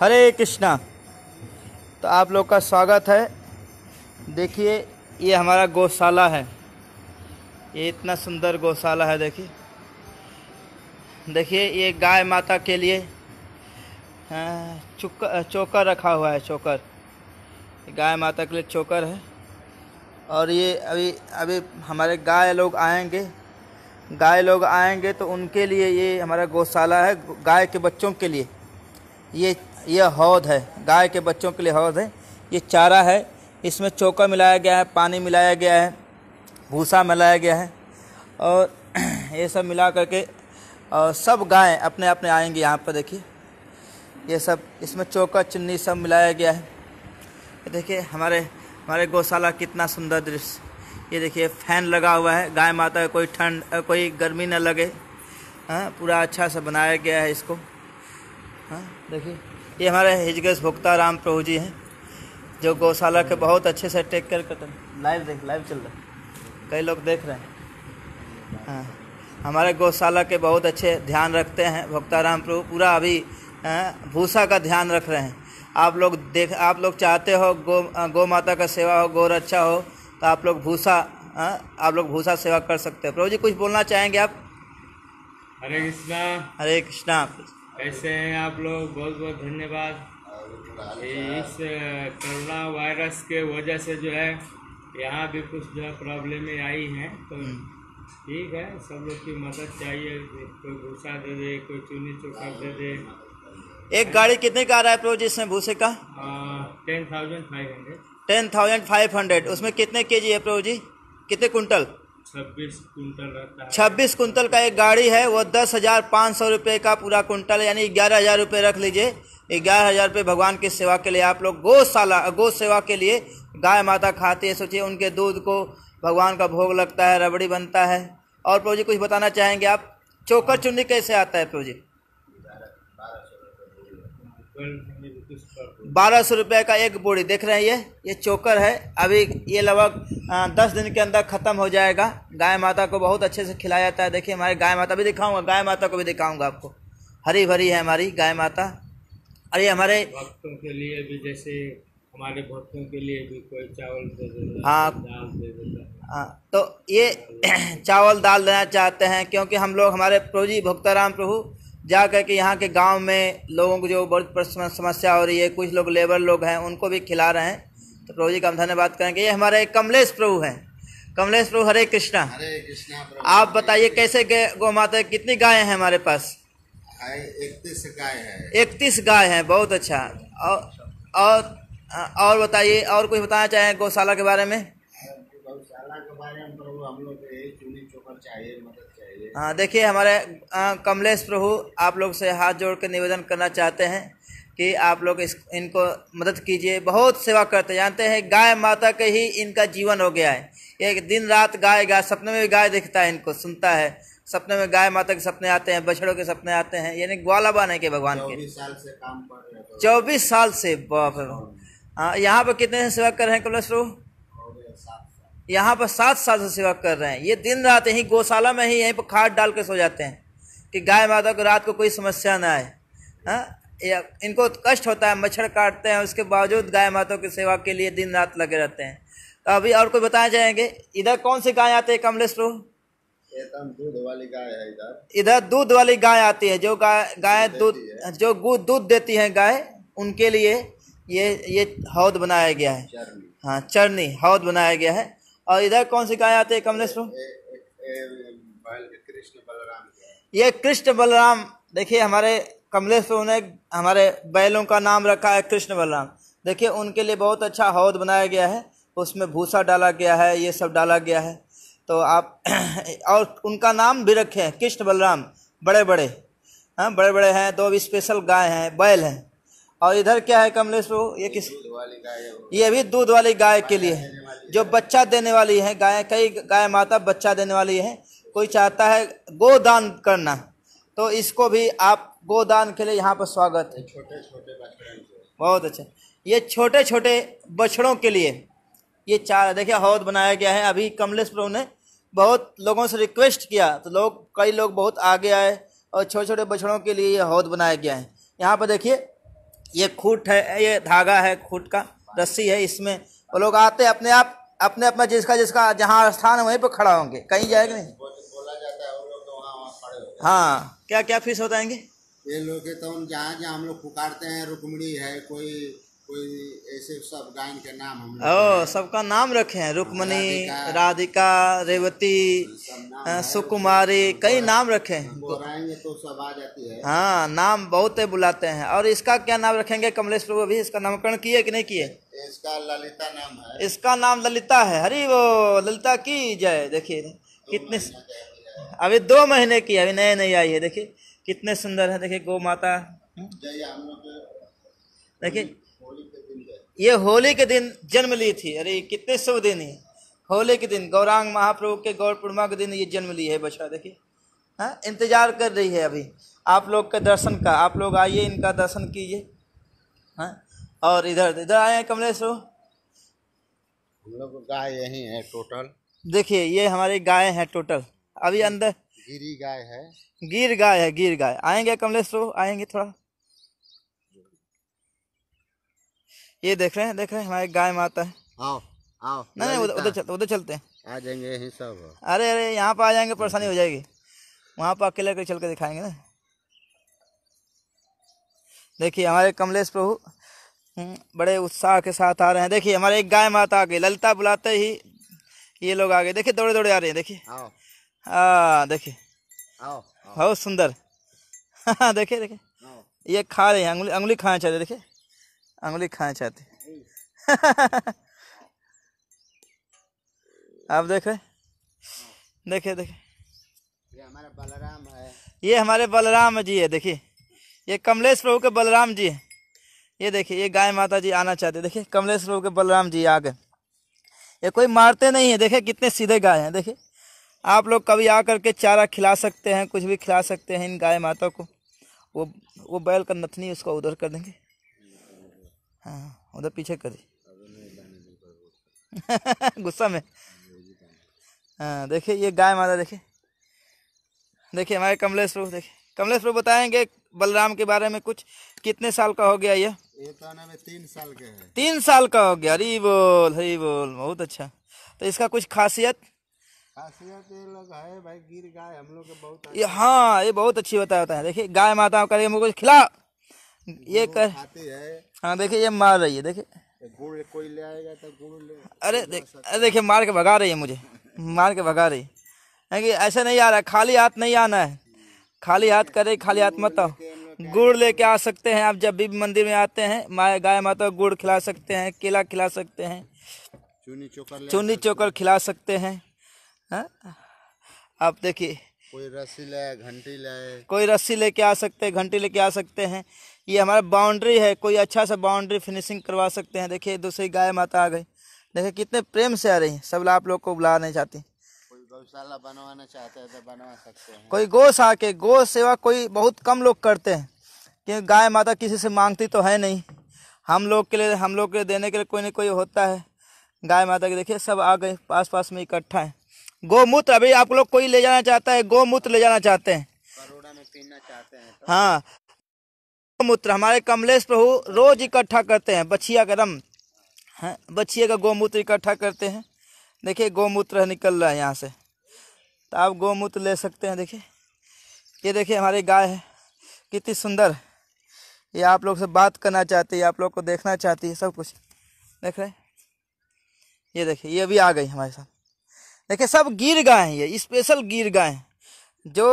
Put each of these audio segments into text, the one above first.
हरे कृष्णा तो आप लोग का स्वागत है देखिए ये हमारा गौशाला है ये इतना सुंदर गौशाला है देखिए देखिए ये गाय माता के लिए चुक चोकर रखा हुआ है चोकर गाय माता के लिए चोकर है और ये अभी अभी हमारे गाय लोग आएंगे गाय लोग आएंगे तो उनके लिए ये हमारा गौशाला है गाय के बच्चों के लिए ये यह हौद है गाय के बच्चों के लिए हौद है ये चारा है इसमें चोका मिलाया गया है पानी मिलाया गया है भूसा मिलाया गया है और ये सब मिला करके और सब गायें अपने अपने आएंगी यहाँ पर देखिए ये सब इसमें चोका चुन्नी सब मिलाया गया है देखिए हमारे हमारे गौशाला कितना सुंदर दृश्य ये देखिए फैन लगा हुआ है गाय माता का कोई ठंड कोई गर्मी ना लगे हाँ पूरा अच्छा सा बनाया गया है इसको हाँ देखिए ये हमारे हिजगज भुक्ता राम प्रभु जी हैं जो गौशाला के बहुत अच्छे से टेक केयर करते हैं लाइव देख लाइव चल रहा है कई लोग देख रहे हैं हाँ, हमारे गौशाला के बहुत अच्छे ध्यान रखते हैं राम प्रभु पूरा अभी भूसा का ध्यान रख रहे हैं आप लोग देख आप लोग चाहते हो गौ गौ माता का सेवा हो गौ रक्षा अच्छा हो तो आप लोग भूसा आप लोग भूसा सेवा कर सकते हैं प्रभु जी कुछ बोलना चाहेंगे आप हरे कृष्णा हरे कृष्णा ऐसे हैं आप लोग बहुत बहुत धन्यवाद इस कोरोना वायरस के वजह से जो है यहाँ भी कुछ जो है प्रॉब्लमें आई हैं तो हम्म। ठीक है सब लोग की मदद चाहिए कोई भूसा दे दे कोई चुनी चोखा दे दे एक गाड़ी कितने का आ रहा है प्रो इसमें भूसे का ten thousand five hundred ten thousand five hundred उसमें कितने के जी है प्रो जी कितने कुंटल छब्बीस कुंटल छब्बीस कुंटल का एक गाड़ी है वो दस हज़ार पाँच सौ रुपये का पूरा कुंटल यानी ग्यारह हज़ार रुपये रख लीजिए ग्यारह हज़ार रुपये भगवान की सेवा के लिए आप लोग गौशाला गौ सेवा के लिए गाय माता खाते हैं सोचिए उनके दूध को भगवान का भोग लगता है रबड़ी बनता है और प्रभु जी कुछ बताना चाहेंगे आप चोकर चुन्नी कैसे आता है प्रभु जी बारह सौ रुपये का एक बोरी देख रहे हैं ये ये चोकर है अभी ये लगभग दस दिन के अंदर ख़त्म हो जाएगा गाय माता को बहुत अच्छे से खिलाया जाता है देखिए हमारी गाय माता भी दिखाऊंगा गाय माता को भी दिखाऊंगा आपको हरी भरी है हमारी गाय माता और ये हमारे भक्तों के लिए भी जैसे हमारे भक्तों के लिए भी कोई चावल हाँ हाँ तो ये चावल दाल देना चाहते हैं क्योंकि हम लोग हमारे प्रोजी भक्ताराम प्रभु जा कर के यहाँ के गांव में लोगों को जो बहुत समस्या हो रही है कुछ लोग लेबर लोग हैं उनको भी खिला रहे हैं तो प्रभु जी का हम धन्यवाद करेंगे ये हमारे कमलेश प्रभु हैं कमलेश प्रभु हरे कृष्णा हरे कृष्णा आप बताइए कैसे गौ माता कितनी गाय हैं हमारे पास इकतीस गाय है इकतीस गाय हैं बहुत अच्छा और और और बताइए और कुछ बताना चाहें गौशाला के बारे में गौशाला के बारे में प्रभु हम लोग हाँ देखिए हमारे कमलेश प्रभु आप लोग से हाथ जोड़ कर निवेदन करना चाहते हैं कि आप लोग इस इनको मदद कीजिए बहुत सेवा करते जानते हैं गाय माता के ही इनका जीवन हो गया है एक दिन रात गाय गाय सपने में भी गाय दिखता है इनको सुनता है सपने में गाय माता के सपने आते हैं बछड़ों के सपने आते हैं यानी ग्वाला बने के भगवान के चौबीस साल से बाप हाँ।, हाँ यहाँ पर कितने सेवा कर रहे हैं कमलेश प्रभु यहाँ पर सात साल से सेवा कर रहे हैं ये दिन रात यहीं गौशाला में ही यहीं पर खाद डाल के सो जाते हैं कि गाय माता को रात को कोई समस्या ना आए हाँ या इनको कष्ट होता है मच्छर काटते हैं उसके बावजूद गाय माता की सेवा के लिए दिन रात लगे रहते हैं तो अभी और कोई बताए जाएंगे इधर कौन सी गाय आते हैं कमलेश प्रभु तो दूध वाली गाय है इधर इधर दूध वाली गाय आती है जो गाय गाय दूध जो दूध देती है गाय उनके लिए ये ये हौद बनाया गया है हाँ चरनी हौद बनाया गया है और इधर कौन सी गाय आते है कमलेश ये कृष्ण बलराम देखिए हमारे कमलेश ने हमारे बैलों का नाम रखा है कृष्ण बलराम देखिए उनके लिए बहुत अच्छा हौद बनाया गया है उसमें भूसा डाला गया है ये सब डाला गया है तो आप और उनका नाम भी रखे हैं कृष्ण बलराम बड़े बड़े हाँ बड़े बड़े हैं दो स्पेशल गाय हैं बैल हैं और इधर क्या है कमलेश प्रभु ये किस ये भी दूध वाली गाय के लिए है जो बच्चा देने वाली है गाय कई गाय माता बच्चा देने वाली है कोई चाहता है गोदान करना तो इसको भी आप गोदान के लिए यहाँ पर स्वागत है छोटे छोटे बहुत अच्छा ये छोटे छोटे बछड़ों के लिए ये चार देखिए हौद बनाया गया है अभी कमलेश प्रभु ने बहुत लोगों से रिक्वेस्ट किया तो लोग कई लोग बहुत आगे आए और छोटे छोटे बछड़ों के लिए ये हौद बनाया गया है यहाँ पर देखिए ये खूट है ये धागा है खूट का रस्सी है इसमें वो लोग आते अपने आप अपने अपना जिसका जिसका जहाँ स्थान है वहीं पर खड़ा होंगे कहीं जाएगा नहीं बोला जाता है हाँ क्या क्या फीस बताएंगे ये लोग तो जहाँ जहाँ हम लोग पुकारते हैं रुकमणी है कोई कोई ऐसे सब गायन के नाम हम ओ सबका नाम रखे हैं रुकमणी राधिका रेवती सुकुमारी कई नाम रखे हैं तो सब आ जाती है हाँ नाम बहुत है बुलाते हैं और इसका क्या नाम रखेंगे कमलेश प्रभु अभी इसका नामकरण किए कि नहीं किए इसका ललिता नाम है इसका नाम ललिता है हरी वो ललिता की जय देखिए कितने अभी दो महीने की अभी नए नई आई है देखिए कितने सुंदर है देखिए गौ माता देखिए ये होली के दिन जन्म ली थी अरे कितने शुभ दिन है होली के दिन गौरांग महाप्रभु के गौर पूर्णिमा के दिन ये जन्म ली है बच्चा देखिए हाँ इंतजार कर रही है अभी आप लोग के दर्शन का आप लोग आइए इनका दर्शन कीजिए हाँ और इधर इधर आए हैं कमलेश हम लोग गाय यही है टोटल देखिए ये हमारी गाय है टोटल अभी अंदर गिरी गाय है गिर गाय है गिर गाय आएंगे कमलेश आएंगे थोड़ा ये देख रहे हैं देख रहे हैं हमारे गाय माता है आओ आओ नहीं नहीं उधर चलते उधर चलते हैं आ जाएंगे यही सब अरे अरे यहाँ पर आ जाएंगे परेशानी हो जाएगी वहाँ पर अकेले अकेले चल कर दिखाएंगे ना देखिए हमारे कमलेश प्रभु हम्म, बड़े उत्साह के साथ आ रहे हैं देखिए हमारे एक गाय माता आ गई ललिता बुलाते ही ये लोग आ गए देखिए दौड़े दौड़े आ रहे हैं देखिए हाँ देखिए बहुत सुंदर देखिए देखिए ये खा रहे हैं अंगुली अंगुली खाना चाहिए देखिए अंगुली खाना चाहती आप देख रहे देखे ये हमारा बलराम है ये हमारे बलराम जी है देखिए ये कमलेश प्रभु के बलराम जी है ये देखिए ये गाय माता जी आना चाहते देखिए कमलेश प्रभु के बलराम जी आ गए ये कोई मारते नहीं है देखिए कितने सीधे गाय हैं देखिए आप लोग कभी आ करके चारा खिला सकते हैं कुछ भी खिला सकते हैं इन गाय माता को वो वो बैल का नथनी उसको उधर कर देंगे हाँ उधर पीछे करी गुस्सा में हाँ देखिए ये गाय माता देखिए देखिए हमारे कमलेश प्रभु देखिए कमलेश प्रभु बताएंगे बलराम के बारे में कुछ कितने साल का हो गया ये तो तीन साल का है तीन साल का हो गया हरी बोल हरी बोल बहुत अच्छा तो इसका कुछ खासियत खासियत ये लोग है भाई गिर गाय हम लोग बहुत ये हाँ ये बहुत अच्छी बताया होता है देखिए गाय माता करिए मुझे कुछ खिला ये कर हाँ देखिए ये मार रही है देखिए तो गुड़ कोई ले आएगा तो गुड़ ले अरे देख अरे देखिए मार के भगा रही है मुझे मार के भगा रही है कि ऐसा नहीं आ रहा खाली हाथ नहीं आना है खाली हाथ करे खाली हाथ मत आओ गुड़ लेके आ सकते हैं आप जब भी मंदिर में आते हैं माया गाय माता गुड़ खिला सकते हैं केला खिला सकते हैं चूनी चोकर चूनी चोकर खिला सकते हैं हाँ? आप देखिए कोई रस्सी ले घंटी ले कोई रस्सी लेके आ सकते हैं घंटी लेके आ सकते हैं ये हमारा बाउंड्री है कोई अच्छा सा बाउंड्री फिनिशिंग करवा सकते हैं देखिए दूसरी गाय माता आ गई देखिए कितने प्रेम से आ रही है सब आप लोग को बुला नहीं चाहती गौशाला बनवाना चाहते हैं तो बनवा सकते हैं कोई गौ आके गौ सेवा कोई बहुत कम लोग करते हैं क्योंकि गाय माता किसी से मांगती तो है नहीं हम लोग के लिए हम लोग के लिए देने के लिए कोई ना कोई होता है गाय माता के देखिए सब आ गए पास पास में इकट्ठा हैं गोमूत्र अभी आप लोग कोई ले जाना चाहता है गोमूत्र ले जाना चाहते हैं तो। हाँ गोमूत्र हमारे कमलेश प्रभु रोज इकट्ठा करते हैं बछिया का रम हाँ, बछिया का गोमूत्र इकट्ठा करते हैं देखिए गोमूत्र निकल रहा है यहाँ से तो आप गोमूत्र ले सकते हैं देखिए ये देखिए हमारी गाय है कितनी सुंदर ये आप लोग से बात करना चाहती है आप लोग को देखना चाहती है सब कुछ देख रहे हैं ये देखिए ये भी आ गई हमारे साथ देखिए सब गिर गाय हैं ये स्पेशल गिर गाय हैं जो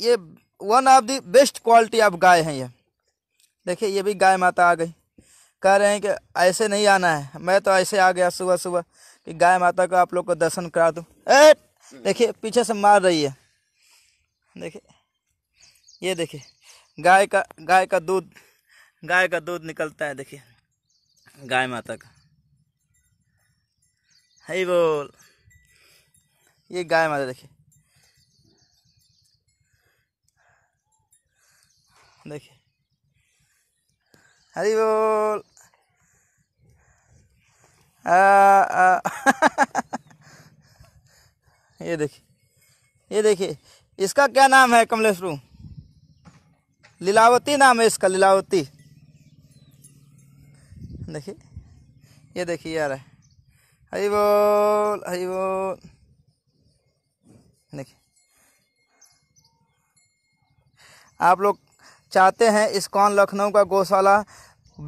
ये one of the best quality of गाय हैं ये देखिए ये भी गाय माता आ गई कह रहे हैं कि ऐसे नहीं आना है मैं तो ऐसे आ गया सुबह सुबह कि गाय माता को आप लोग को दर्शन करा दूँ ए देखिए पीछे से मार रही है देखिए ये देखिए गाय का गाय का दूध गाय का दूध निकलता है देखिए गाय माता का हई बोल ये गाय माता देखिए देखिए हरी बोल आ, आ, ये देखिए ये देखिए इसका क्या नाम है कमलेश रू लीलावती नाम है इसका लीलावती देखिए ये देखिए यार है हरी बोल हरी बोल देखिए आप लोग चाहते हैं इस्कॉन लखनऊ का गौशाला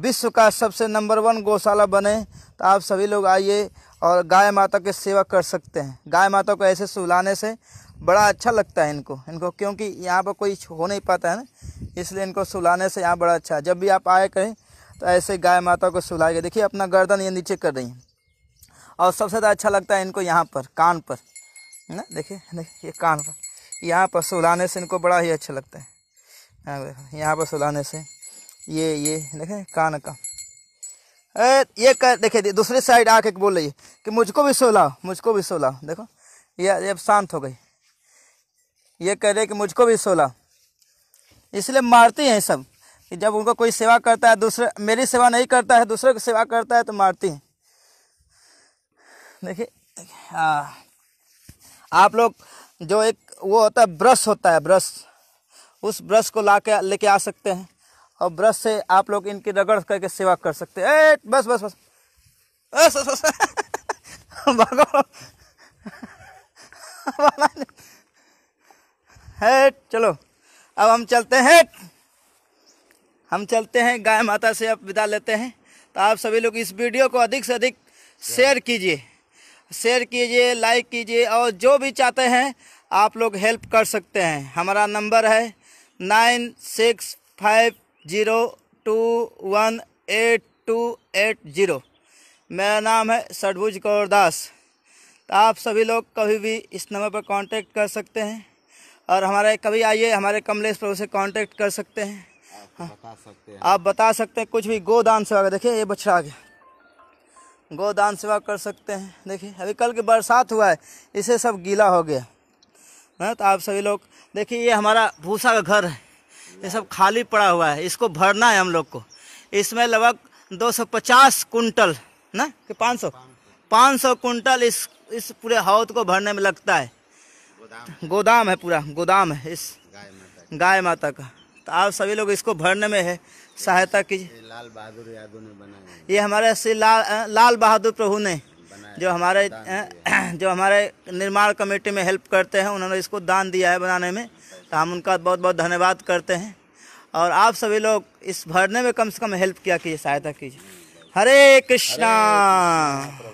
विश्व का सबसे नंबर वन गौशाला बने तो आप सभी लोग आइए और गाय माता की सेवा कर सकते हैं गाय माता को ऐसे सुलाने से बड़ा अच्छा लगता है इनको इनको क्योंकि यहाँ पर कोई हो नहीं पाता है ना इसलिए इनको सुलाने से यहाँ बड़ा अच्छा है जब भी आप आए करें तो ऐसे गाय माता को सुलाएगा देखिए अपना गर्दन ये नीचे कर रही हैं और सबसे ज़्यादा अच्छा लगता है इनको यहाँ पर कान पर ना देखिए देखिए ये कान पर यहाँ पर सुलाने से इनको बड़ा ही अच्छा लगता है हाँ, यहाँ पर सुलाने से ये ये देखें कान का ए, ये कर देखिए दूसरी साइड आके बोल रही है कि मुझको भी सोलाओ मुझको भी सोलाओ देखो ये जब शांत हो गई ये कह रहे कि मुझको भी सोला इसलिए मारती हैं सब कि जब उनको कोई सेवा करता है दूसरे मेरी सेवा नहीं करता है दूसरे की सेवा करता है तो मारती हैं देखिए हाँ आप लोग जो एक वो होता है ब्रश होता है ब्रश उस ब्रश को ला के लेके आ सकते हैं और ब्रश से आप लोग इनकी रगड़ करके सेवा कर सकते हैं ए बस बस बस बस बस, बस। भागो हेट चलो अब हम चलते हैं हम चलते हैं गाय माता से अब विदा लेते हैं तो आप सभी लोग इस वीडियो को अधिक से अधिक शेयर कीजिए शेयर कीजिए लाइक कीजिए और जो भी चाहते हैं आप लोग हेल्प कर सकते हैं हमारा नंबर है nine six five zero two one eight two eight zero मेरा नाम है सरभुज कौर दास तो आप सभी लोग कभी भी इस नंबर पर कांटेक्ट कर सकते हैं और हमारे कभी आइए हमारे कमलेश प्रभु से कांटेक्ट कर सकते हैं आप बता सकते हैं आप बता सकते हैं कुछ भी गोदान से आगे देखिए ये बछड़ा गया गोदान सेवा कर सकते हैं देखिए अभी कल की बरसात हुआ है इसे सब गीला हो गया है हाँ, तो आप सभी लोग देखिए ये हमारा भूसा का घर है ये सब खाली पड़ा हुआ है इसको भरना है हम लोग को इसमें लगभग 250 कुंटल न कि 500 सौ कुंटल इस इस पूरे हौद को भरने में लगता है गोदाम है पूरा गोदाम है इस गाय माता का तो आप सभी लोग इसको भरने में है सहायता कीजिए लाल बहादुर यादव ने बनाया ये हमारे श्री लाल लाल बहादुर प्रभु ने जो हमारे जो हमारे निर्माण कमेटी में हेल्प करते हैं उन्होंने इसको दान दिया है बनाने में तो हम उनका बहुत बहुत धन्यवाद करते हैं और आप सभी लोग इस भरने में कम से कम हेल्प किया कीजिए सहायता कीजिए हरे कृष्णा